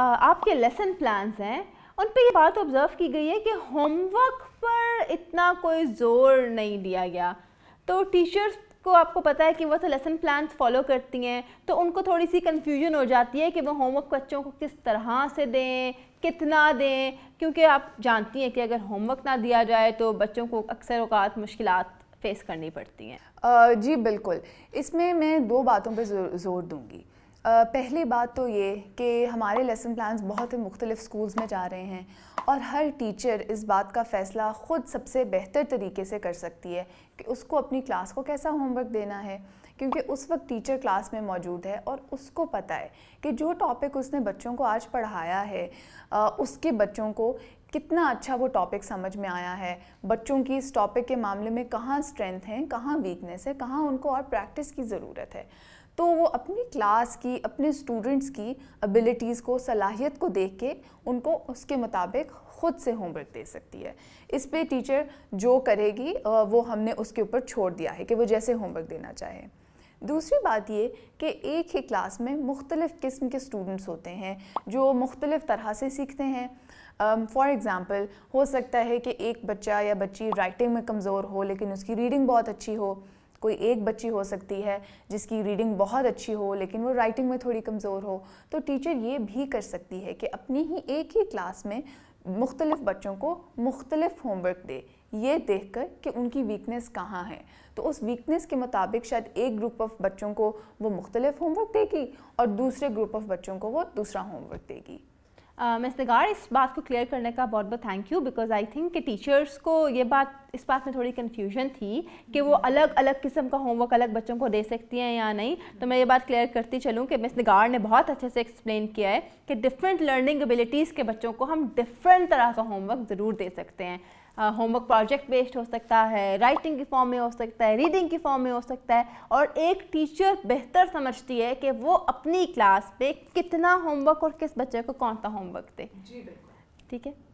आपके lesson plans हैं उन पे ये बात ऑब्ज़र्व की गई है कि होमवर्क पर इतना कोई ज़ोर नहीं दिया गया तो टीचर्स को आपको पता है कि वो तो लेसन प्लान्स फॉलो करती हैं तो उनको थोड़ी सी कन्फ्यूजन हो जाती है कि वो होमवर्क बच्चों को किस तरह से दें कितना दें क्योंकि आप जानती हैं कि अगर होमवर्क ना दिया जाए तो बच्चों को अक्सर अवत मुश्किल फ़ेस करनी पड़ती हैं जी बिल्कुल इसमें मैं दो बातों पर जोर दूँगी पहली बात तो ये कि हमारे लेसन प्लान्स बहुत ही मुख्तलिफ स्कूल्स में जा रहे हैं और हर टीचर इस बात का फ़ैसला ख़ुद सबसे बेहतर तरीके से कर सकती है कि उसको अपनी क्लास को कैसा होमवर्क देना है क्योंकि उस वक्त टीचर क्लास में मौजूद है और उसको पता है कि जो टॉपिक उसने बच्चों को आज पढ़ाया है उसके बच्चों को कितना अच्छा वो टॉपिक समझ में आया है बच्चों की इस टॉपिक के मामले में कहाँ स्ट्रेंथ है कहाँ वीकनेस है कहाँ उनको और प्रैक्टिस की ज़रूरत है तो वो अपनी क्लास की अपने स्टूडेंट्स की एबिलिटीज़ को सलाहियत को देख के उनको उसके मुताबिक ख़ुद से होमवर्क दे सकती है इस पर टीचर जो करेगी वो हमने उसके ऊपर छोड़ दिया है कि वो जैसे होमवर्क देना चाहे दूसरी बात ये कि एक ही क्लास में मुख्तलिफ़ किस्म के स्टूडेंट्स होते हैं जो मुख्तलिफ़ तरह से सीखते हैं फॉर um, एग्ज़ाम्पल हो सकता है कि एक बच्चा या बच्ची राइटिंग में कमज़ोर हो लेकिन उसकी रीडिंग बहुत अच्छी हो कोई एक बच्ची हो सकती है जिसकी रीडिंग बहुत अच्छी हो लेकिन वो राइटिंग में थोड़ी कमज़ोर हो तो टीचर ये भी कर सकती है कि अपनी ही एक ही क्लास में मुख्तलिफ़ बच्चों को मुख्तलिफ होमवर्क दे ये देख कर कि उनकी वीकनेस कहाँ है तो उस वीकनेस के मुताबिक शायद एक ग्रुप ऑफ बच्चों को वो मुख्तलिफ होमवर्क देगी और दूसरे ग्रुप ऑफ बच्चों को वो दूसरा होमवर्क देगी मिस uh, निगार इस बात को क्लियर करने का बहुत बहुत thank you because I think कि टीचर्स को ये बात इस बात में थोड़ी कन्फ्यूजन थी कि वो अलग अलग किस्म का होमवर्क अलग बच्चों को दे सकती हैं या नहीं तो मैं ये बात क्लियर करती चलूँ कि मिस निगार ने बहुत अच्छे से एक्सप्लेन किया है कि डिफरेंट लर्निंग एबिलिटीज़ के बच्चों को हम डिफरेंट तरह का होमवर्क ज़रूर दे सकते हैं होमवर्क प्रोजेक्ट बेस्ड हो सकता है राइटिंग की फॉर्म में हो सकता है रीडिंग की फॉर्म में हो सकता है और एक टीचर बेहतर समझती है कि वो अपनी क्लास पे कितना होमवर्क और किस बच्चे को कौन सा होमवर्क दे ठीक है